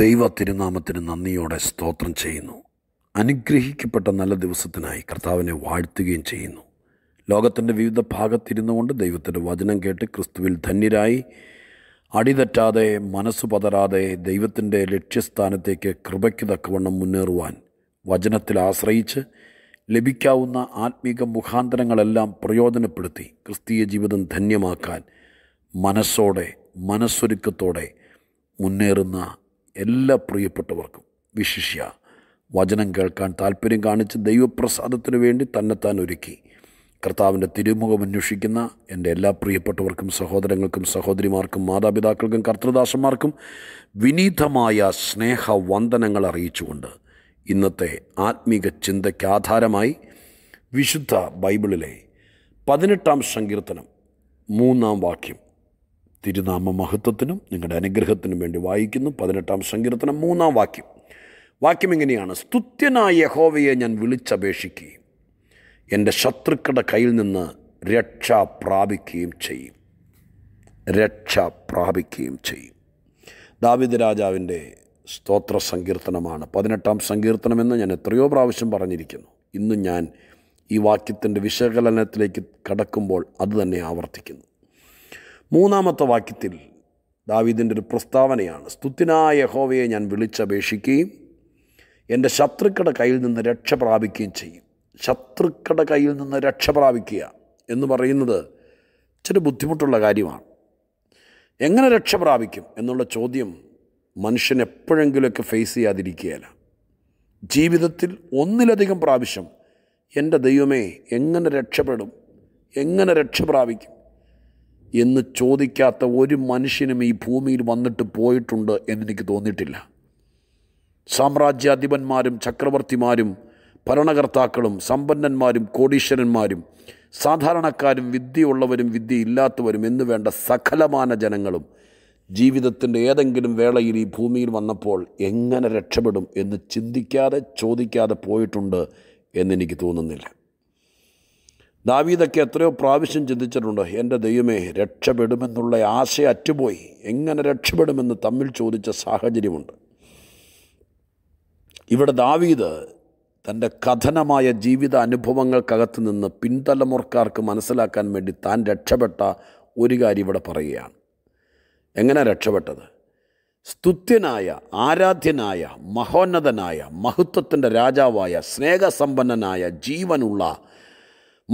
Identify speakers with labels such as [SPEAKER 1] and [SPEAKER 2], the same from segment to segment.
[SPEAKER 1] ദൈവ തിരുനാമത്തിന് നന്ദിയോടെ സ്തോത്രം ചെയ്യുന്നു അനുഗ്രഹിക്കപ്പെട്ട നല്ല ദിവസത്തിനായി കർത്താവിനെ വാഴ്ത്തുകയും ചെയ്യുന്നു ലോകത്തിൻ്റെ വിവിധ ഭാഗത്തിരുന്നു കൊണ്ട് ദൈവത്തിൻ്റെ വചനം കേട്ട് ക്രിസ്തുവിൽ ധന്യരായി അടിതെറ്റാതെ മനസ്സ് പതരാതെ ദൈവത്തിൻ്റെ ലക്ഷ്യസ്ഥാനത്തേക്ക് കൃപയ്ക്ക് തക്കവണ്ണം മുന്നേറുവാൻ വചനത്തിൽ ആശ്രയിച്ച് ലഭിക്കാവുന്ന ആത്മീക മുഖാന്തരങ്ങളെല്ലാം പ്രയോജനപ്പെടുത്തി ക്രിസ്തീയ ജീവിതം ധന്യമാക്കാൻ മനസ്സോടെ മനസ്സൊരുക്കത്തോടെ മുന്നേറുന്ന എല്ലാ പ്രിയപ്പെട്ടവർക്കും വിശിഷ്യ വചനം കേൾക്കാൻ താല്പര്യം കാണിച്ച് ദൈവപ്രസാദത്തിനു വേണ്ടി തന്നെത്താൻ ഒരുക്കി കർത്താവിൻ്റെ തിരുമുഖം അന്വേഷിക്കുന്ന എൻ്റെ എല്ലാ പ്രിയപ്പെട്ടവർക്കും സഹോദരങ്ങൾക്കും സഹോദരിമാർക്കും മാതാപിതാക്കൾക്കും കർത്തൃദാസന്മാർക്കും വിനീതമായ സ്നേഹവന്ദനങ്ങൾ അറിയിച്ചുകൊണ്ട് ഇന്നത്തെ ആത്മീക ചിന്തയ്ക്ക് ആധാരമായി വിശുദ്ധ ബൈബിളിലെ പതിനെട്ടാം സങ്കീർത്തനം മൂന്നാം വാക്യം തിരുനാമ മഹത്വത്തിനും നിങ്ങളുടെ അനുഗ്രഹത്തിനും വേണ്ടി വായിക്കുന്നു പതിനെട്ടാം സങ്കീർത്തനം മൂന്നാം വാക്യം വാക്യം ഇങ്ങനെയാണ് സ്തുത്യനായ യഹോവയെ ഞാൻ വിളിച്ചപേക്ഷിക്കുകയും എൻ്റെ ശത്രുക്കളുടെ കയ്യിൽ നിന്ന് രക്ഷ പ്രാപിക്കുകയും ചെയ്യും രക്ഷ പ്രാപിക്കുകയും ചെയ്യും ദാവിദ് രാജാവിൻ്റെ സ്തോത്ര സങ്കീർത്തനമാണ് പതിനെട്ടാം സങ്കീർത്തനമെന്ന് ഞാൻ എത്രയോ പ്രാവശ്യം പറഞ്ഞിരിക്കുന്നു ഇന്ന് ഞാൻ ഈ വാക്യത്തിൻ്റെ വിശകലനത്തിലേക്ക് കടക്കുമ്പോൾ അത് തന്നെ ആവർത്തിക്കുന്നു മൂന്നാമത്തെ വാക്യത്തിൽ ദാവീദിൻ്റെ ഒരു പ്രസ്താവനയാണ് സ്തുത്തിനായ യഹോവയെ ഞാൻ വിളിച്ചപേക്ഷിക്കുകയും എൻ്റെ ശത്രുക്കളുടെ കയ്യിൽ നിന്ന് രക്ഷ പ്രാപിക്കുകയും ചെയ്യും ശത്രുക്കളുടെ കയ്യിൽ നിന്ന് രക്ഷ പ്രാപിക്കുക എന്ന് പറയുന്നത് ഇച്ചിരി ബുദ്ധിമുട്ടുള്ള കാര്യമാണ് എങ്ങനെ രക്ഷ പ്രാപിക്കും എന്നുള്ള ചോദ്യം മനുഷ്യൻ എപ്പോഴെങ്കിലുമൊക്കെ ഫേസ് ചെയ്യാതിരിക്കുകയല്ല ജീവിതത്തിൽ ഒന്നിലധികം പ്രാവശ്യം എൻ്റെ ദൈവമേ എങ്ങനെ രക്ഷപ്പെടും എങ്ങനെ രക്ഷ പ്രാപിക്കും എന്ന് ചോദിക്കാത്ത ഒരു മനുഷ്യനും ഈ ഭൂമിയിൽ വന്നിട്ട് പോയിട്ടുണ്ട് എന്നെനിക്ക് തോന്നിയിട്ടില്ല സാമ്രാജ്യാധിപന്മാരും ചക്രവർത്തിമാരും ഭരണകർത്താക്കളും സമ്പന്നന്മാരും കോടീശ്വരന്മാരും സാധാരണക്കാരും വിദ്യയുള്ളവരും വിദ്യയില്ലാത്തവരും എന്ന് വേണ്ട സകലമാന ജനങ്ങളും ജീവിതത്തിൻ്റെ ഏതെങ്കിലും വേളയിൽ ഈ ഭൂമിയിൽ വന്നപ്പോൾ എങ്ങനെ രക്ഷപ്പെടും എന്ന് ചിന്തിക്കാതെ ചോദിക്കാതെ പോയിട്ടുണ്ട് എന്നെനിക്ക് തോന്നുന്നില്ല ദാവീതൊക്കെ എത്രയോ പ്രാവശ്യം ചിന്തിച്ചിട്ടുണ്ട് എൻ്റെ ദൈവമേ രക്ഷപ്പെടുമെന്നുള്ള ആശ അറ്റുപോയി എങ്ങനെ രക്ഷപ്പെടുമെന്ന് തമ്മിൽ ചോദിച്ച സാഹചര്യമുണ്ട് ഇവിടെ ദാവീദ് തൻ്റെ കഥനമായ ജീവിത അനുഭവങ്ങൾക്കകത്ത് നിന്ന് പിൻതലമുറക്കാർക്ക് മനസ്സിലാക്കാൻ വേണ്ടി താൻ രക്ഷപ്പെട്ട ഒരു കാര്യം ഇവിടെ പറയുകയാണ് എങ്ങനെ രക്ഷപ്പെട്ടത് സ്തുത്യനായ ആരാധ്യനായ മഹോന്നതനായ മഹത്വത്തിൻ്റെ രാജാവായ സ്നേഹസമ്പന്നനായ ജീവനുള്ള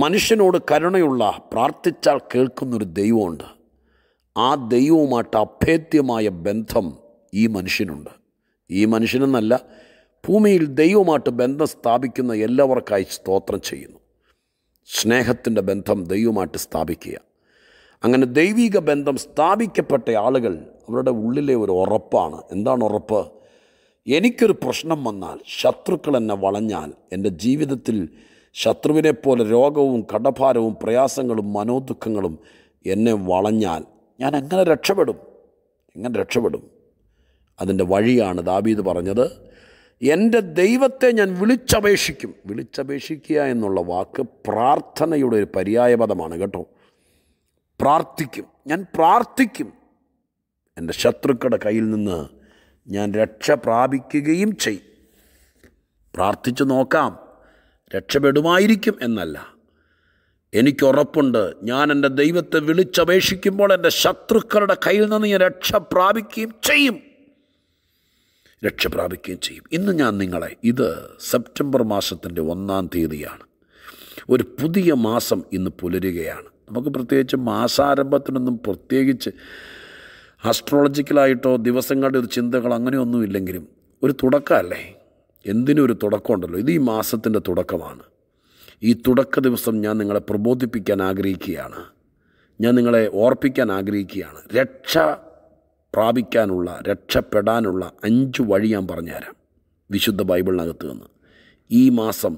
[SPEAKER 1] മനുഷ്യനോട് കരുണയുള്ള പ്രാർത്ഥിച്ചാൽ കേൾക്കുന്നൊരു ദൈവമുണ്ട് ആ ദൈവവുമായിട്ട് അഭേദ്യമായ ബന്ധം ഈ മനുഷ്യനുണ്ട് ഈ മനുഷ്യനെന്നല്ല ഭൂമിയിൽ ദൈവമായിട്ട് ബന്ധം സ്ഥാപിക്കുന്ന എല്ലാവർക്കായി സ്തോത്രം ചെയ്യുന്നു സ്നേഹത്തിൻ്റെ ബന്ധം ദൈവമായിട്ട് സ്ഥാപിക്കുക അങ്ങനെ ദൈവിക ബന്ധം സ്ഥാപിക്കപ്പെട്ട ആളുകൾ അവരുടെ ഉള്ളിലെ ഒരു ഉറപ്പാണ് എന്താണ് ഉറപ്പ് എനിക്കൊരു പ്രശ്നം വന്നാൽ ശത്രുക്കൾ എന്നെ വളഞ്ഞാൽ എൻ്റെ ജീവിതത്തിൽ ശത്രുവിനെപ്പോലെ രോഗവും കടഭാരവും പ്രയാസങ്ങളും മനോദുഃഖങ്ങളും എന്നെ വളഞ്ഞാൽ ഞാൻ എങ്ങനെ രക്ഷപ്പെടും എങ്ങനെ രക്ഷപ്പെടും അതിൻ്റെ വഴിയാണ് ദാബീദ് പറഞ്ഞത് എൻ്റെ ദൈവത്തെ ഞാൻ വിളിച്ചപേക്ഷിക്കും വിളിച്ചപേക്ഷിക്കുക എന്നുള്ള വാക്ക് പ്രാർത്ഥനയുടെ ഒരു പര്യായപദമാണ് കേട്ടോ പ്രാർത്ഥിക്കും ഞാൻ പ്രാർത്ഥിക്കും എൻ്റെ ശത്രുക്കളുടെ കയ്യിൽ നിന്ന് ഞാൻ രക്ഷ പ്രാപിക്കുകയും ചെയ്യും പ്രാർത്ഥിച്ചു നോക്കാം രക്ഷപ്പെടുമായിരിക്കും എന്നല്ല എനിക്കുറപ്പുണ്ട് ഞാൻ എൻ്റെ ദൈവത്തെ വിളിച്ചപേക്ഷിക്കുമ്പോൾ എൻ്റെ ശത്രുക്കളുടെ കയ്യിൽ നിന്ന് ഞാൻ രക്ഷ പ്രാപിക്കുകയും ചെയ്യും രക്ഷ പ്രാപിക്കുകയും ചെയ്യും ഇന്ന് ഞാൻ നിങ്ങളെ ഇത് സെപ്റ്റംബർ മാസത്തിൻ്റെ ഒന്നാം തീയതിയാണ് ഒരു പുതിയ മാസം ഇന്ന് പുലരുകയാണ് നമുക്ക് പ്രത്യേകിച്ച് മാസാരംഭത്തിനൊന്നും പ്രത്യേകിച്ച് ആസ്ട്രോളജിക്കലായിട്ടോ ദിവസങ്ങളുടെ ഒരു ചിന്തകൾ അങ്ങനെയൊന്നും ഇല്ലെങ്കിലും ഒരു തുടക്കമല്ലേ എന്തിനും ഒരു തുടക്കമുണ്ടല്ലോ ഇത് ഈ മാസത്തിൻ്റെ തുടക്കമാണ് ഈ തുടക്ക ദിവസം ഞാൻ നിങ്ങളെ പ്രബോധിപ്പിക്കാൻ ആഗ്രഹിക്കുകയാണ് ഞാൻ നിങ്ങളെ ഓർപ്പിക്കാൻ ആഗ്രഹിക്കുകയാണ് രക്ഷ പ്രാപിക്കാനുള്ള രക്ഷപ്പെടാനുള്ള അഞ്ച് വഴി ഞാൻ പറഞ്ഞുതരാം വിശുദ്ധ ബൈബിളിനകത്ത് നിന്ന് ഈ മാസം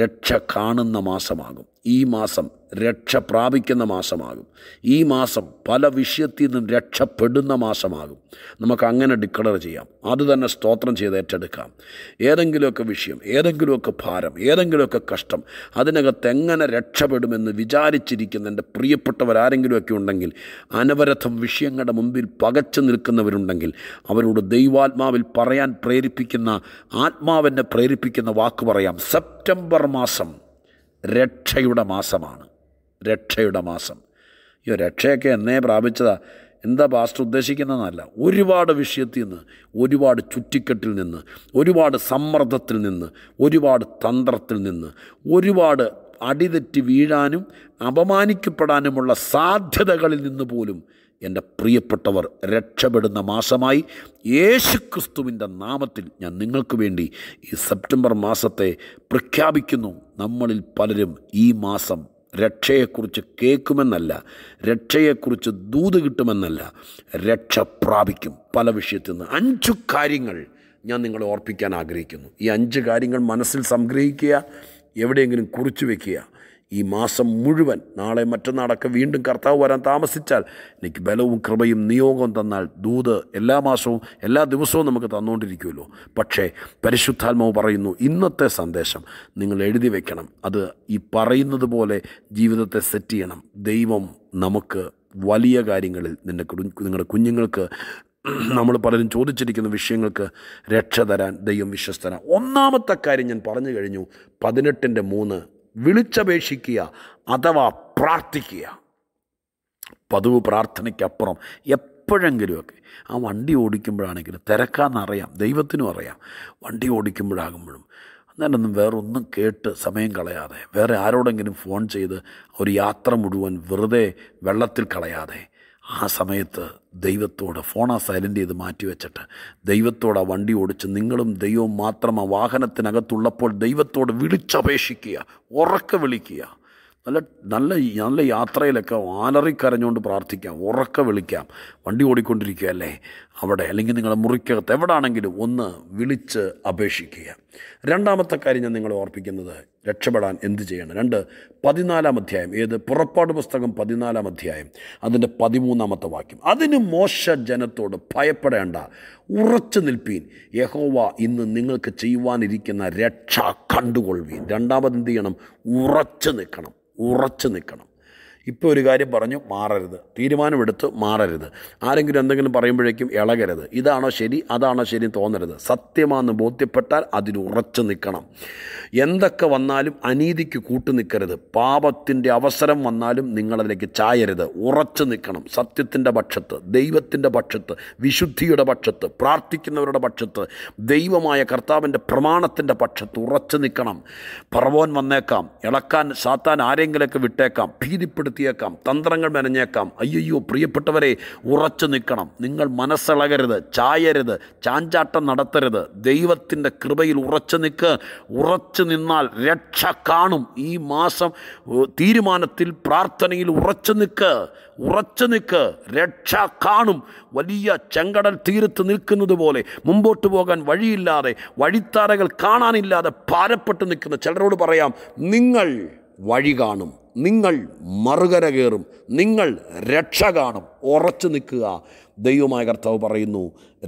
[SPEAKER 1] രക്ഷ കാണുന്ന മാസമാകും ഈ മാസം രക്ഷ പ്രാപിക്കുന്ന മാസമാകും ഈ മാസം പല വിഷയത്തിൽ നിന്നും രക്ഷപ്പെടുന്ന മാസമാകും നമുക്ക് അങ്ങനെ ഡിക്ലർ ചെയ്യാം അത് തന്നെ സ്തോത്രം ചെയ്ത് ഏറ്റെടുക്കാം ഏതെങ്കിലുമൊക്കെ വിഷയം ഏതെങ്കിലുമൊക്കെ ഭാരം ഏതെങ്കിലുമൊക്കെ കഷ്ടം അതിനകത്ത് എങ്ങനെ രക്ഷപ്പെടുമെന്ന് വിചാരിച്ചിരിക്കുന്ന എൻ്റെ പ്രിയപ്പെട്ടവരാരെങ്കിലുമൊക്കെ ഉണ്ടെങ്കിൽ അനവരഥം വിഷയങ്ങളുടെ മുമ്പിൽ പകച്ചു നിൽക്കുന്നവരുണ്ടെങ്കിൽ അവരോട് ദൈവാത്മാവിൽ പറയാൻ പ്രേരിപ്പിക്കുന്ന ആത്മാവിനെ പ്രേരിപ്പിക്കുന്ന വാക്ക് പറയാം സെപ്റ്റംബർ മാസം രക്ഷയുടെ മാസമാണ് രക്ഷയുടെ മാസം അയ്യോ രക്ഷയൊക്കെ എന്നേ പ്രാപിച്ചതാ എന്താ പാസ്റ്റർ ഉദ്ദേശിക്കുന്നതെന്നല്ല ഒരുപാട് വിഷയത്തിൽ നിന്ന് ഒരുപാട് ചുറ്റിക്കെട്ടിൽ നിന്ന് ഒരുപാട് സമ്മർദ്ദത്തിൽ നിന്ന് ഒരുപാട് തന്ത്രത്തിൽ നിന്ന് ഒരുപാട് അടിതെറ്റി വീഴാനും അപമാനിക്കപ്പെടാനുമുള്ള സാധ്യതകളിൽ നിന്ന് പോലും എൻ്റെ പ്രിയപ്പെട്ടവർ രക്ഷപ്പെടുന്ന മാസമായി യേശു ക്രിസ്തുവിൻ്റെ നാമത്തിൽ ഞാൻ നിങ്ങൾക്ക് വേണ്ടി ഈ സെപ്റ്റംബർ മാസത്തെ പ്രഖ്യാപിക്കുന്നു നമ്മളിൽ പലരും ഈ മാസം രക്ഷയെക്കുറിച്ച് കേൾക്കുമെന്നല്ല രക്ഷയെക്കുറിച്ച് ദൂത് കിട്ടുമെന്നല്ല രക്ഷ പ്രാപിക്കും പല വിഷയത്തിൽ നിന്ന് അഞ്ചു കാര്യങ്ങൾ ഞാൻ നിങ്ങളെ ഓർപ്പിക്കാൻ ആഗ്രഹിക്കുന്നു ഈ അഞ്ച് കാര്യങ്ങൾ മനസ്സിൽ സംഗ്രഹിക്കുക എവിടെയെങ്കിലും കുറിച്ചു വയ്ക്കുക ഈ മാസം മുഴുവൻ നാളെ മറ്റന്നാളൊക്കെ വീണ്ടും കർത്താവ് വരാൻ താമസിച്ചാൽ എനിക്ക് ബലവും കൃപയും നിയോഗവും തന്നാൽ ദൂത് എല്ലാ മാസവും എല്ലാ ദിവസവും നമുക്ക് തന്നുകൊണ്ടിരിക്കുമല്ലോ പക്ഷേ പരിശുദ്ധാത്മാവ് പറയുന്നു ഇന്നത്തെ സന്ദേശം നിങ്ങൾ എഴുതി വെക്കണം അത് ഈ പറയുന്നത് പോലെ ജീവിതത്തെ സെറ്റ് ചെയ്യണം ദൈവം നമുക്ക് വലിയ കാര്യങ്ങളിൽ നിന്റെ നിങ്ങളുടെ കുഞ്ഞുങ്ങൾക്ക് നമ്മൾ പലരും ചോദിച്ചിരിക്കുന്ന വിഷയങ്ങൾക്ക് രക്ഷ തരാൻ ദൈവം വിശ്വസ്തരാണ് ഒന്നാമത്തെ കാര്യം ഞാൻ പറഞ്ഞു കഴിഞ്ഞു പതിനെട്ടിൻ്റെ മൂന്ന് വിളിച്ചപേക്ഷിക്കുക അഥവാ പ്രാർത്ഥിക്കുക പതിവ് പ്രാർത്ഥനയ്ക്കപ്പുറം എപ്പോഴെങ്കിലുമൊക്കെ ആ വണ്ടി ഓടിക്കുമ്പോഴാണെങ്കിലും തിരക്കാന്നറിയാം ദൈവത്തിനും അറിയാം വണ്ടി ഓടിക്കുമ്പോഴാകുമ്പോഴും അന്നേരമൊന്നും വേറൊന്നും കേട്ട് സമയം കളയാതെ വേറെ ആരോടെങ്കിലും ഫോൺ ചെയ്ത് ഒരു യാത്ര മുഴുവൻ വെറുതെ വെള്ളത്തിൽ കളയാതെ ആ സമയത്ത് ദൈവത്തോട് ഫോണാ സൈലൻ്റ് ചെയ്ത് മാറ്റിവെച്ചിട്ട് ദൈവത്തോട് ആ വണ്ടി ഓടിച്ച് നിങ്ങളും ദൈവവും മാത്രം ആ വാഹനത്തിനകത്തുള്ളപ്പോൾ ദൈവത്തോട് വിളിച്ചപേക്ഷിക്കുക ഉറക്ക വിളിക്കുക നല്ല നല്ല നല്ല യാത്രയിലൊക്കെ ആലറി കരഞ്ഞുകൊണ്ട് പ്രാർത്ഥിക്കാം ഉറക്ക വിളിക്കാം വണ്ടി ഓടിക്കൊണ്ടിരിക്കുക അല്ലേ അവിടെ അല്ലെങ്കിൽ നിങ്ങൾ മുറിക്കകത്ത് ആണെങ്കിലും ഒന്ന് വിളിച്ച് അപേക്ഷിക്കുക രണ്ടാമത്തെ കാര്യം ഞാൻ നിങ്ങളെ ഓർപ്പിക്കുന്നത് രക്ഷപ്പെടാൻ എന്ത് ചെയ്യണം രണ്ട് പതിനാലാം അധ്യായം ഏത് പുറപ്പാട് പുസ്തകം പതിനാലാം അധ്യായം അതിൻ്റെ പതിമൂന്നാമത്തെ വാക്യം അതിന് മോശ ജനത്തോട് ഭയപ്പെടേണ്ട ഉറച്ചു നിൽപ്പീൻ യഹോവ ഇന്ന് നിങ്ങൾക്ക് ചെയ്യുവാനിരിക്കുന്ന രക്ഷ കണ്ടുകൊള്ളുവീൻ രണ്ടാമത് എന്ത് ചെയ്യണം ഉറച്ചു നിൽക്കണം ഉറച്ചു നിൽക്കണം ഇപ്പോൾ ഒരു കാര്യം പറഞ്ഞു മാറരുത് തീരുമാനമെടുത്ത് മാറരുത് ആരെങ്കിലും എന്തെങ്കിലും പറയുമ്പോഴേക്കും ഇളകരുത് ഇതാണോ ശരി അതാണോ ശരി തോന്നരുത് സത്യമാണെന്ന് ബോധ്യപ്പെട്ടാൽ അതിന് ഉറച്ചു നിൽക്കണം എന്തൊക്കെ വന്നാലും അനീതിക്ക് കൂട്ടു നിൽക്കരുത് പാപത്തിൻ്റെ അവസരം വന്നാലും നിങ്ങളതിലേക്ക് ചായരുത് ഉറച്ചു നിൽക്കണം സത്യത്തിൻ്റെ പക്ഷത്ത് ദൈവത്തിൻ്റെ പക്ഷത്ത് വിശുദ്ധിയുടെ പക്ഷത്ത് പ്രാർത്ഥിക്കുന്നവരുടെ പക്ഷത്ത് ദൈവമായ കർത്താവിൻ്റെ പ്രമാണത്തിൻ്റെ പക്ഷത്ത് ഉറച്ചു നിൽക്കണം പറവോൻ വന്നേക്കാം ഇളക്കാൻ സാത്താൻ ആരെങ്കിലൊക്കെ വിട്ടേക്കാം ഭീതിപ്പെടുത്തി ഉൾപ്പെടുത്തിയേക്കാം തന്ത്രങ്ങൾ മെനഞ്ഞേക്കാം അയ്യോ പ്രിയപ്പെട്ടവരെ ഉറച്ചു നിൽക്കണം നിങ്ങൾ മനസ്സിളകരുത് ചായരുത് ചാഞ്ചാട്ടം നടത്തരുത് ദൈവത്തിൻ്റെ കൃപയിൽ ഉറച്ചു നിൽക്ക് ഉറച്ചു നിന്നാൽ രക്ഷ കാണും ഈ മാസം തീരുമാനത്തിൽ പ്രാർത്ഥനയിൽ ഉറച്ചു നിൽക്ക് ഉറച്ചു നിൽക്ക് രക്ഷ കാണും വലിയ ചെങ്കടൽ തീരത്ത് നിൽക്കുന്നത് പോലെ മുമ്പോട്ട് പോകാൻ വഴിയില്ലാതെ വഴിത്താരകൾ കാണാനില്ലാതെ പാരപ്പെട്ട് നിൽക്കുന്ന ചിലരോട് പറയാം നിങ്ങൾ വഴി കാണും നിങ്ങൾ മറുകര കയറും നിങ്ങൾ രക്ഷ കാണും ഉറച്ചു നിൽക്കുക ദൈവമായ കർത്താവ് പറയുന്നു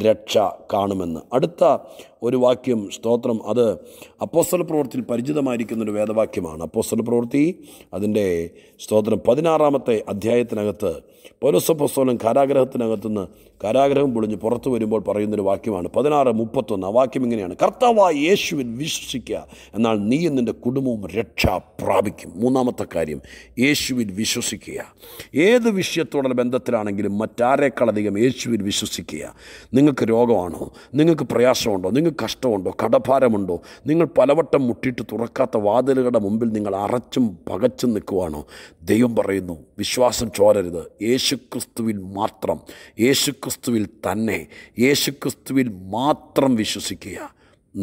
[SPEAKER 1] രക്ഷ കാണുമെന്ന് അടുത്ത ഒരു വാക്യം സ്തോത്രം അത് അപ്പോസ്തല പ്രവൃത്തിയിൽ ഒരു വേദവാക്യമാണ് അപ്പോസ്തല പ്രവൃത്തി അതിൻ്റെ സ്തോത്രം പതിനാറാമത്തെ അധ്യായത്തിനകത്ത് പൗരസപ്പോസ്തോലം കാരാഗ്രഹത്തിനകത്തുനിന്ന് കാരാഗ്രഹം പൊളിഞ്ഞ് പുറത്തു വരുമ്പോൾ പറയുന്നൊരു വാക്യമാണ് പതിനാറ് മുപ്പത്തൊന്ന് ആ വാക്യം ഇങ്ങനെയാണ് കർത്താവായ യേശുവിൻ വിശ്വസിക്കുക എന്നാൽ നീയും എന്നിൻ്റെ കുടുംബവും രക്ഷ പ്രാപിക്കും മൂന്നാമത്തെ കാര്യം യേശുവിൽ വിശ്വസിക്കുക ഏത് വിഷയത്തോടുള്ള ബന്ധത്തിലാണ് ആണെങ്കിലും മറ്റാരേക്കാളധികം യേശുവിൽ വിശ്വസിക്കുക നിങ്ങൾക്ക് രോഗമാണോ നിങ്ങൾക്ക് പ്രയാസമുണ്ടോ നിങ്ങൾക്ക് കഷ്ടമുണ്ടോ കടഭാരമുണ്ടോ നിങ്ങൾ പലവട്ടം മുട്ടിയിട്ട് തുറക്കാത്ത വാതിലുകളുടെ മുമ്പിൽ നിങ്ങൾ അറച്ചും പകച്ചും നിൽക്കുവാണോ ദൈവം പറയുന്നു വിശ്വാസം ചോരരുത് യേശുക്രിസ്തുവിൽ മാത്രം യേശുക്രിസ്തുവിൽ തന്നെ യേശുക്രിസ്തുവിൽ മാത്രം വിശ്വസിക്കുക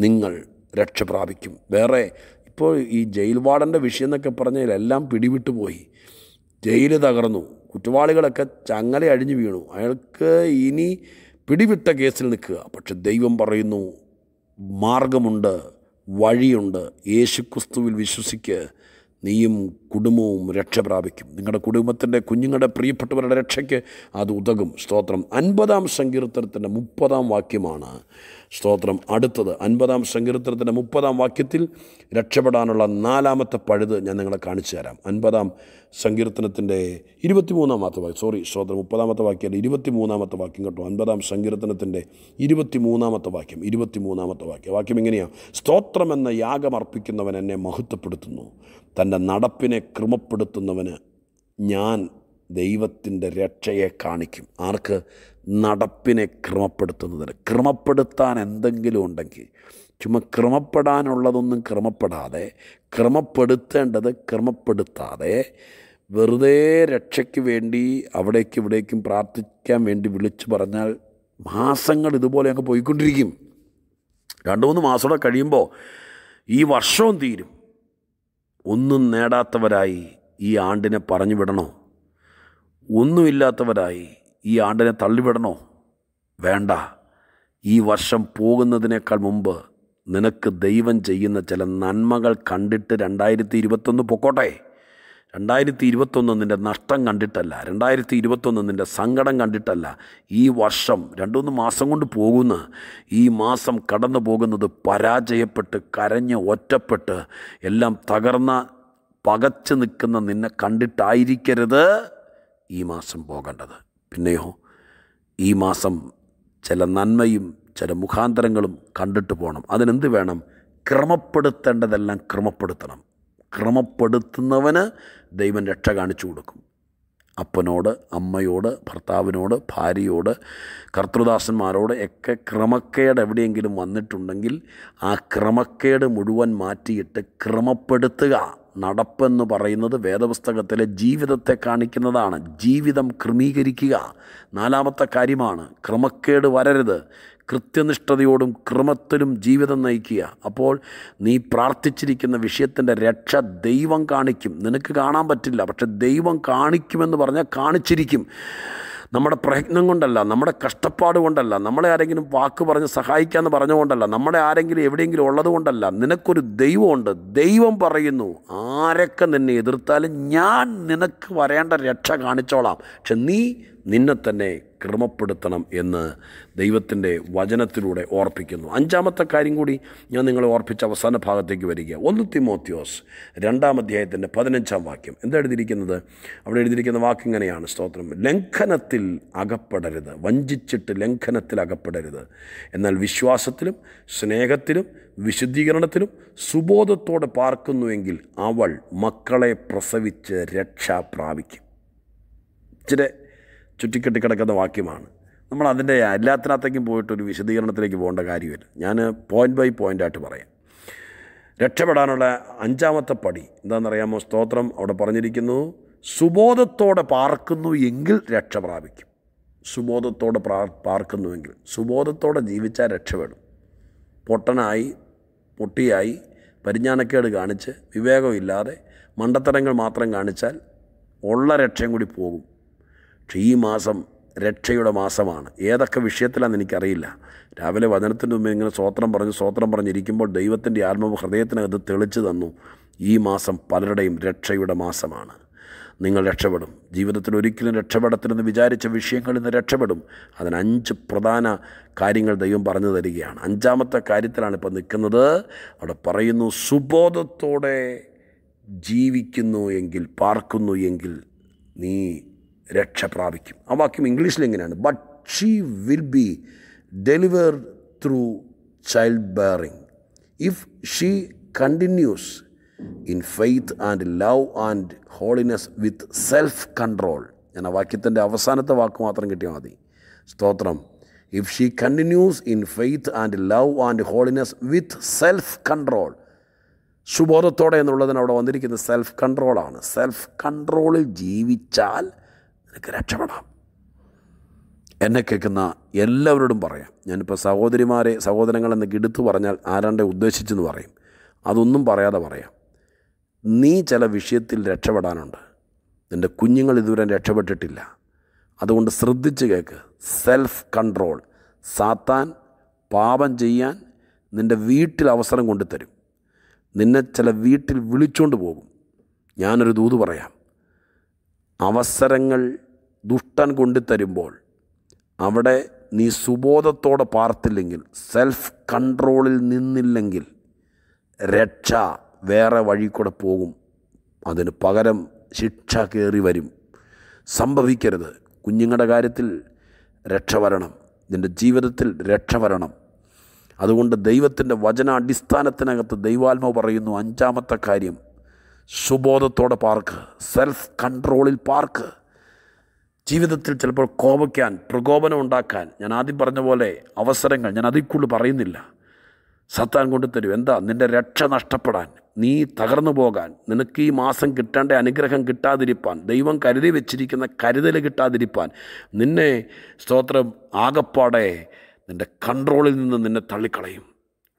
[SPEAKER 1] നിങ്ങൾ രക്ഷ പ്രാപിക്കും വേറെ ഇപ്പോൾ ഈ ജയിൽ വാർഡൻ്റെ വിഷയം എന്നൊക്കെ പറഞ്ഞതിൽ എല്ലാം പിടിവിട്ടുപോയി ജയിൽ തകർന്നു കുറ്റവാളികളൊക്കെ ചങ്ങല അഴിഞ്ഞു വീണു അയാൾക്ക് ഇനി പിടിവിട്ട കേസിൽ നിൽക്കുക പക്ഷെ ദൈവം പറയുന്നു മാർഗമുണ്ട് വഴിയുണ്ട് യേശുക്രിസ്തുവിൽ വിശ്വസിക്ക് നീയും കുടുംബവും രക്ഷ പ്രാപിക്കും നിങ്ങളുടെ കുടുംബത്തിൻ്റെ കുഞ്ഞുങ്ങളുടെ പ്രിയപ്പെട്ടവരുടെ രക്ഷയ്ക്ക് അത് ഉതകും സ്തോത്രം അൻപതാം സങ്കീർത്തനത്തിൻ്റെ മുപ്പതാം വാക്യമാണ് സ്തോത്രം അടുത്തത് അൻപതാം സങ്കീർത്തനത്തിൻ്റെ മുപ്പതാം വാക്യത്തിൽ രക്ഷപ്പെടാനുള്ള നാലാമത്തെ പഴുത് ഞാൻ നിങ്ങളെ കാണിച്ചു തരാം അൻപതാം സങ്കീർത്തനത്തിൻ്റെ ഇരുപത്തിമൂന്നാമത്തെ വാക്യം സോറി സ്തോത്രം മുപ്പതാമത്തെ വാക്യം ഇരുപത്തിമൂന്നാമത്തെ വാക്യം കേട്ടോ അൻപതാം സങ്കീർത്തനത്തിൻ്റെ ഇരുപത്തിമൂന്നാമത്തെ വാക്യം ഇരുപത്തിമൂന്നാമത്തെ വാക്യം വാക്യം എങ്ങനെയാണ് സ്തോത്രം എന്ന യാഗം അർപ്പിക്കുന്നവൻ എന്നെ മഹത്വപ്പെടുത്തുന്നു തൻ്റെ നടപ്പിനെ ക്രമപ്പെടുത്തുന്നവന് ഞാൻ ദൈവത്തിൻ്റെ രക്ഷയെ കാണിക്കും ആർക്ക് നടപ്പിനെ ക്രമപ്പെടുത്തുന്നതിന് ക്രമപ്പെടുത്താൻ എന്തെങ്കിലും ഉണ്ടെങ്കിൽ ചുമ്മാ ക്രമപ്പെടാനുള്ളതൊന്നും ക്രമപ്പെടാതെ ക്രമപ്പെടുത്തേണ്ടത് ക്രമപ്പെടുത്താതെ വെറുതെ രക്ഷയ്ക്ക് വേണ്ടി അവിടേക്കും ഇവിടേക്കും പ്രാർത്ഥിക്കാൻ വേണ്ടി വിളിച്ചു പറഞ്ഞാൽ മാസങ്ങൾ ഇതുപോലെ അങ്ങ് പോയിക്കൊണ്ടിരിക്കും രണ്ട് മൂന്ന് മാസമൂടെ കഴിയുമ്പോൾ ഈ വർഷവും തീരും ഒന്നും നേടാത്തവരായി ഈ ആണ്ടിനെ പറഞ്ഞു വിടണോ ഒന്നുമില്ലാത്തവരായി ഈ ആണ്ടിനെ തള്ളിവിടണോ വേണ്ട ഈ വർഷം പോകുന്നതിനേക്കാൾ മുമ്പ് നിനക്ക് ദൈവം ചെയ്യുന്ന ചില നന്മകൾ കണ്ടിട്ട് രണ്ടായിരത്തി ഇരുപത്തൊന്ന് പൊക്കോട്ടെ രണ്ടായിരത്തി ഇരുപത്തൊന്ന് നിൻ്റെ നഷ്ടം കണ്ടിട്ടല്ല രണ്ടായിരത്തി ഇരുപത്തൊന്ന് നിൻ്റെ സങ്കടം കണ്ടിട്ടല്ല ഈ വർഷം രണ്ടുമൂന്ന് മാസം കൊണ്ട് പോകുന്ന ഈ മാസം കടന്നു പോകുന്നത് പരാജയപ്പെട്ട് കരഞ്ഞ് ഒറ്റപ്പെട്ട് എല്ലാം തകർന്ന പകച്ചു നിൽക്കുന്ന നിന്നെ കണ്ടിട്ടായിരിക്കരുത് ഈ മാസം പോകേണ്ടത് പിന്നെയോ ഈ മാസം ചില നന്മയും ചില മുഖാന്തരങ്ങളും കണ്ടിട്ട് പോകണം അതിനെന്ത് വേണം ക്രമപ്പെടുത്തേണ്ടതെല്ലാം ക്രമപ്പെടുത്തണം ക്രമപ്പെടുത്തുന്നവന് ദൈവം രക്ഷ കാണിച്ചു കൊടുക്കും അപ്പനോട് അമ്മയോട് ഭർത്താവിനോട് ഭാര്യയോട് കർത്തൃദാസന്മാരോട് ഒക്കെ ക്രമക്കേട് എവിടെയെങ്കിലും വന്നിട്ടുണ്ടെങ്കിൽ ആ ക്രമക്കേട് മുഴുവൻ മാറ്റിയിട്ട് ക്രമപ്പെടുത്തുക നടപ്പെന്ന് പറയുന്നത് വേദപുസ്തകത്തിലെ ജീവിതത്തെ കാണിക്കുന്നതാണ് ജീവിതം ക്രമീകരിക്കുക നാലാമത്തെ കാര്യമാണ് ക്രമക്കേട് വരരുത് കൃത്യനിഷ്ഠതയോടും ക്രമത്തിലും ജീവിതം നയിക്കുക അപ്പോൾ നീ പ്രാർത്ഥിച്ചിരിക്കുന്ന വിഷയത്തിൻ്റെ രക്ഷ ദൈവം കാണിക്കും നിനക്ക് കാണാൻ പറ്റില്ല പക്ഷെ ദൈവം കാണിക്കുമെന്ന് പറഞ്ഞാൽ കാണിച്ചിരിക്കും നമ്മുടെ പ്രയത്നം കൊണ്ടല്ല നമ്മുടെ കഷ്ടപ്പാട് കൊണ്ടല്ല നമ്മളെ ആരെങ്കിലും വാക്ക് പറഞ്ഞ് സഹായിക്കാമെന്ന് പറഞ്ഞുകൊണ്ടല്ല നമ്മളെ ആരെങ്കിലും എവിടെയെങ്കിലും ഉള്ളത് കൊണ്ടല്ല നിനക്കൊരു ദൈവമുണ്ട് ദൈവം പറയുന്നു ആരൊക്കെ നിന്നെ എതിർത്താലും ഞാൻ നിനക്ക് വരേണ്ട രക്ഷ കാണിച്ചോളാം പക്ഷെ നീ നിന്നെ തന്നെ ക്രമപ്പെടുത്തണം എന്ന് ദൈവത്തിൻ്റെ വചനത്തിലൂടെ ഓർപ്പിക്കുന്നു അഞ്ചാമത്തെ കാര്യം കൂടി ഞാൻ നിങ്ങളെ ഓർപ്പിച്ച അവസാന ഭാഗത്തേക്ക് വരിക ഒന്ന് തിമോത്യോസ് രണ്ടാം അധ്യായത്തിൻ്റെ പതിനഞ്ചാം വാക്യം എന്താ എഴുതിയിരിക്കുന്നത് അവിടെ എഴുതിയിരിക്കുന്ന വാക്ക് ഇങ്ങനെയാണ് സ്തോത്രം ലംഘനത്തിൽ അകപ്പെടരുത് വഞ്ചിച്ചിട്ട് ലംഘനത്തിൽ അകപ്പെടരുത് എന്നാൽ വിശ്വാസത്തിലും സ്നേഹത്തിലും വിശുദ്ധീകരണത്തിലും സുബോധത്തോടെ പാർക്കുന്നുവെങ്കിൽ അവൾ മക്കളെ പ്രസവിച്ച് രക്ഷ പ്രാപിക്കും ഇച്ചിരി കിടക്കുന്ന വാക്യമാണ് നമ്മൾ അതിൻ്റെ എല്ലാത്തിനകത്തേക്കും പോയിട്ട് ഒരു വിശദീകരണത്തിലേക്ക് പോകേണ്ട കാര്യമില്ല ഞാൻ പോയിൻ്റ് ബൈ പോയിൻ്റായിട്ട് പറയാം രക്ഷപ്പെടാനുള്ള അഞ്ചാമത്തെ പടി എന്താണെന്നറിയാമോ സ്തോത്രം അവിടെ പറഞ്ഞിരിക്കുന്നു സുബോധത്തോടെ പാർക്കുന്നു എങ്കിൽ രക്ഷ പ്രാപിക്കും സുബോധത്തോടെ പ്രാ പാർക്കുന്നുവെങ്കിൽ സുബോധത്തോടെ ജീവിച്ചാൽ രക്ഷപ്പെടും പൊട്ടനായി പൊട്ടിയായി പരിജ്ഞാനക്കേട് കാണിച്ച് വിവേകമില്ലാതെ മണ്ടത്തരങ്ങൾ മാത്രം കാണിച്ചാൽ ഉള്ള രക്ഷയും കൂടി പോകും പക്ഷേ ഈ മാസം രക്ഷയുടെ മാസമാണ് ഏതൊക്കെ വിഷയത്തിലാണെന്ന് എനിക്കറിയില്ല രാവിലെ വചനത്തിന് മുമ്പ് ഇങ്ങനെ സ്വോത്രം പറഞ്ഞ് സ്വോത്രം പറഞ്ഞിരിക്കുമ്പോൾ ദൈവത്തിൻ്റെ ആത്മാവ് ഹൃദയത്തിനകത്ത് തെളിച്ചു തന്നു ഈ മാസം പലരുടെയും രക്ഷയുടെ മാസമാണ് നിങ്ങൾ രക്ഷപ്പെടും ജീവിതത്തിൽ ഒരിക്കലും രക്ഷപ്പെടത്തില്ലെന്ന് വിചാരിച്ച വിഷയങ്ങളിൽ നിന്ന് രക്ഷപ്പെടും അതിനഞ്ച് പ്രധാന കാര്യങ്ങൾ ദൈവം പറഞ്ഞു തരികയാണ് അഞ്ചാമത്തെ കാര്യത്തിലാണ് ഇപ്പോൾ നിൽക്കുന്നത് അവിടെ പറയുന്നു സുബോധത്തോടെ ജീവിക്കുന്നു എങ്കിൽ പാർക്കുന്നു എങ്കിൽ നീ രക്ഷ പ്രാപിക്കും ആ വാക്യം ഇംഗ്ലീഷിൽ എങ്ങനെയാണ് but she will be deliver through child bearing if she continues in faith and love and holiness with self control ഞാൻ ആ വാക്യത്തിൻ്റെ അവസാനത്തെ വാക്ക് മാത്രം കിട്ടിയാൽ മതി സ്തോത്രം if she continues in faith and love and holiness with self control സുബോധത്തോടെ എന്നുള്ളതിന് അവിടെ വന്നിരിക്കുന്നത് സെൽഫ് കൺട്രോളാണ് സെൽഫ് കൺട്രോളിൽ ജീവിച്ചാൽ നിനക്ക് രക്ഷപ്പെടാം എന്നെ കേൾക്കുന്ന എല്ലാവരോടും പറയാം ഞാനിപ്പോൾ സഹോദരിമാരെ സഹോദരങ്ങളെന്ന് എടുത്തു പറഞ്ഞാൽ ആരാണ്ടെ ഉദ്ദേശിച്ചെന്ന് പറയും അതൊന്നും പറയാതെ പറയാം നീ ചില വിഷയത്തിൽ രക്ഷപ്പെടാനുണ്ട് നിൻ്റെ കുഞ്ഞുങ്ങൾ ഇതുവരെ രക്ഷപ്പെട്ടിട്ടില്ല അതുകൊണ്ട് ശ്രദ്ധിച്ച് കേൾക്ക് സെൽഫ് കൺട്രോൾ സാത്താൻ പാപം ചെയ്യാൻ നിൻ്റെ വീട്ടിൽ അവസരം കൊണ്ടുതരും നിന്നെ ചില വീട്ടിൽ വിളിച്ചുകൊണ്ട് പോകും ഞാനൊരു ദൂത് പറയാം അവസരങ്ങൾ ദുഷ്ടൻ കൊണ്ടുതരുമ്പോൾ അവിടെ നീ സുബോധത്തോടെ പാർത്തില്ലെങ്കിൽ സെൽഫ് കൺട്രോളിൽ നിന്നില്ലെങ്കിൽ രക്ഷ വേറെ വഴി കൂടെ പോകും അതിന് പകരം ശിക്ഷ കയറി വരും സംഭവിക്കരുത് കുഞ്ഞുങ്ങളുടെ കാര്യത്തിൽ രക്ഷ വരണം നിൻ്റെ ജീവിതത്തിൽ രക്ഷ വരണം അതുകൊണ്ട് ദൈവത്തിൻ്റെ അടിസ്ഥാനത്തിനകത്ത് ദൈവാത്മ പറയുന്നു അഞ്ചാമത്തെ കാര്യം സുബോധത്തോടെ പാർക്ക് സെൽഫ് കൺട്രോളിൽ പാർക്ക് ജീവിതത്തിൽ ചിലപ്പോൾ കോപിക്കാൻ പ്രകോപനം ഉണ്ടാക്കാൻ ഞാൻ ആദ്യം പറഞ്ഞ പോലെ അവസരങ്ങൾ ഞാൻ അതിൽ പറയുന്നില്ല സത്താൻ കൊണ്ടു തരും എന്താ നിൻ്റെ രക്ഷ നഷ്ടപ്പെടാൻ നീ തകർന്നു പോകാൻ നിനക്ക് ഈ മാസം കിട്ടേണ്ട അനുഗ്രഹം കിട്ടാതിരിപ്പാൻ ദൈവം കരുതി വെച്ചിരിക്കുന്ന കരുതൽ കിട്ടാതിരിപ്പാൻ നിന്നെ സ്തോത്രം ആകപ്പാടെ നിൻ്റെ കൺട്രോളിൽ നിന്ന് നിന്നെ തള്ളിക്കളയും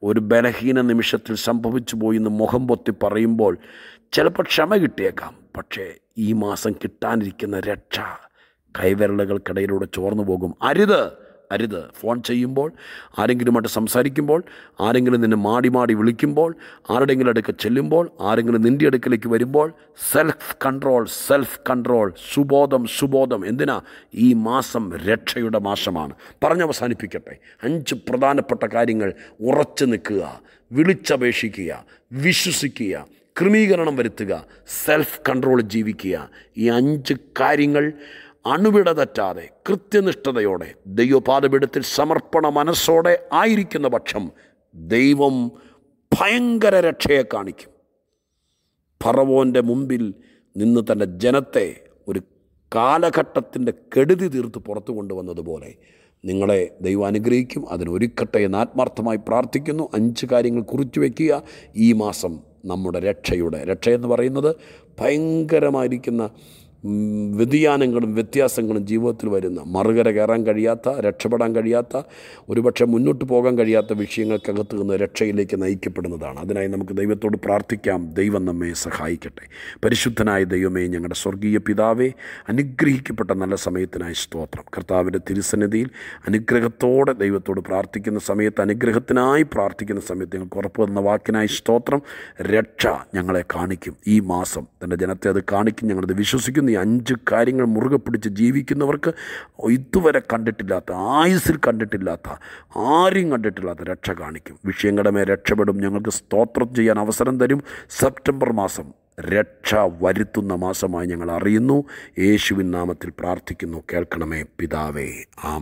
[SPEAKER 1] ഒരു ബലഹീന നിമിഷത്തിൽ സംഭവിച്ചു പോയി എന്ന് മുഖം പൊത്തി പറയുമ്പോൾ ചിലപ്പോൾ ക്ഷമ കിട്ടിയേക്കാം പക്ഷേ ഈ മാസം കിട്ടാനിരിക്കുന്ന രക്ഷ കൈവിരലുകൾക്കിടയിലൂടെ ചോർന്നു പോകും അരുത് അരുത് ഫോൺ ചെയ്യുമ്പോൾ ആരെങ്കിലുമായിട്ട് സംസാരിക്കുമ്പോൾ ആരെങ്കിലും നിന്നെ മാടി മാടി വിളിക്കുമ്പോൾ ആരുടെങ്കിലും അടുക്ക ചെല്ലുമ്പോൾ ആരെങ്കിലും നിൻ്റെ അടുക്കിലേക്ക് വരുമ്പോൾ സെൽഫ് കൺട്രോൾ സെൽഫ് കൺട്രോൾ സുബോധം സുബോധം എന്തിനാ ഈ മാസം രക്ഷയുടെ മാസമാണ് പറഞ്ഞവസാനിപ്പിക്കട്ടെ അഞ്ച് പ്രധാനപ്പെട്ട കാര്യങ്ങൾ ഉറച്ചു നിൽക്കുക വിളിച്ചപേക്ഷിക്കുക വിശ്വസിക്കുക ക്രമീകരണം വരുത്തുക സെൽഫ് കൺട്രോൾ ജീവിക്കുക ഈ അഞ്ച് കാര്യങ്ങൾ അണുവിട തെറ്റാതെ കൃത്യനിഷ്ഠതയോടെ ദൈവപാദപീഠത്തിൽ സമർപ്പണ മനസ്സോടെ ആയിരിക്കുന്ന പക്ഷം ദൈവം ഭയങ്കര രക്ഷയെ കാണിക്കും ഫറവോൻ്റെ മുമ്പിൽ നിന്ന് തൻ്റെ ജനത്തെ ഒരു കാലഘട്ടത്തിൻ്റെ കെടുതി തീർത്ത് പുറത്തു കൊണ്ടുവന്നതുപോലെ നിങ്ങളെ ദൈവം അനുഗ്രഹിക്കും അതിനൊരുക്കട്ടെ എന്ന് ആത്മാർത്ഥമായി പ്രാർത്ഥിക്കുന്നു അഞ്ച് കാര്യങ്ങൾ കുറിച്ചു വയ്ക്കുക ഈ മാസം നമ്മുടെ രക്ഷയുടെ രക്ഷയെന്ന് പറയുന്നത് ഭയങ്കരമായിരിക്കുന്ന വ്യതിയാനങ്ങളും വ്യത്യാസങ്ങളും ജീവിതത്തിൽ വരുന്ന മറുകര കയറാൻ കഴിയാത്ത രക്ഷപ്പെടാൻ കഴിയാത്ത ഒരുപക്ഷെ മുന്നോട്ട് പോകാൻ കഴിയാത്ത വിഷയങ്ങൾക്കകത്ത് നിന്ന് രക്ഷയിലേക്ക് നയിക്കപ്പെടുന്നതാണ് അതിനായി നമുക്ക് ദൈവത്തോട് പ്രാർത്ഥിക്കാം ദൈവം നമ്മെ സഹായിക്കട്ടെ പരിശുദ്ധനായ ദൈവമേ ഞങ്ങളുടെ സ്വർഗീയ പിതാവെ അനുഗ്രഹിക്കപ്പെട്ട നല്ല സമയത്തിനായി സ്തോത്രം കർത്താവിൻ്റെ തിരുസന്നിധിയിൽ അനുഗ്രഹത്തോടെ ദൈവത്തോട് പ്രാർത്ഥിക്കുന്ന സമയത്ത് അനുഗ്രഹത്തിനായി പ്രാർത്ഥിക്കുന്ന സമയത്ത് ഞങ്ങൾക്ക് ഉറപ്പ് തന്ന വാക്കിനായി സ്തോത്രം രക്ഷ ഞങ്ങളെ കാണിക്കും ഈ മാസം തൻ്റെ ജനത്തെ അത് കാണിക്കും ഞങ്ങളത് വിശ്വസിക്കുന്നു അഞ്ച് കാര്യങ്ങൾ മുറുകെ പിടിച്ച് ജീവിക്കുന്നവർക്ക് ഇതുവരെ കണ്ടിട്ടില്ലാത്ത ആയുസിൽ കണ്ടിട്ടില്ലാത്ത ആരും കണ്ടിട്ടില്ലാത്ത രക്ഷ കാണിക്കും വിഷയങ്ങളുമേ രക്ഷപ്പെടും ഞങ്ങൾക്ക് സ്തോത്രം ചെയ്യാൻ അവസരം തരും സെപ്റ്റംബർ മാസം രക്ഷ വരുത്തുന്ന മാസമായി ഞങ്ങൾ അറിയുന്നു യേശുവിൻ നാമത്തിൽ പ്രാർത്ഥിക്കുന്നു കേൾക്കണമേ പിതാവേ ആ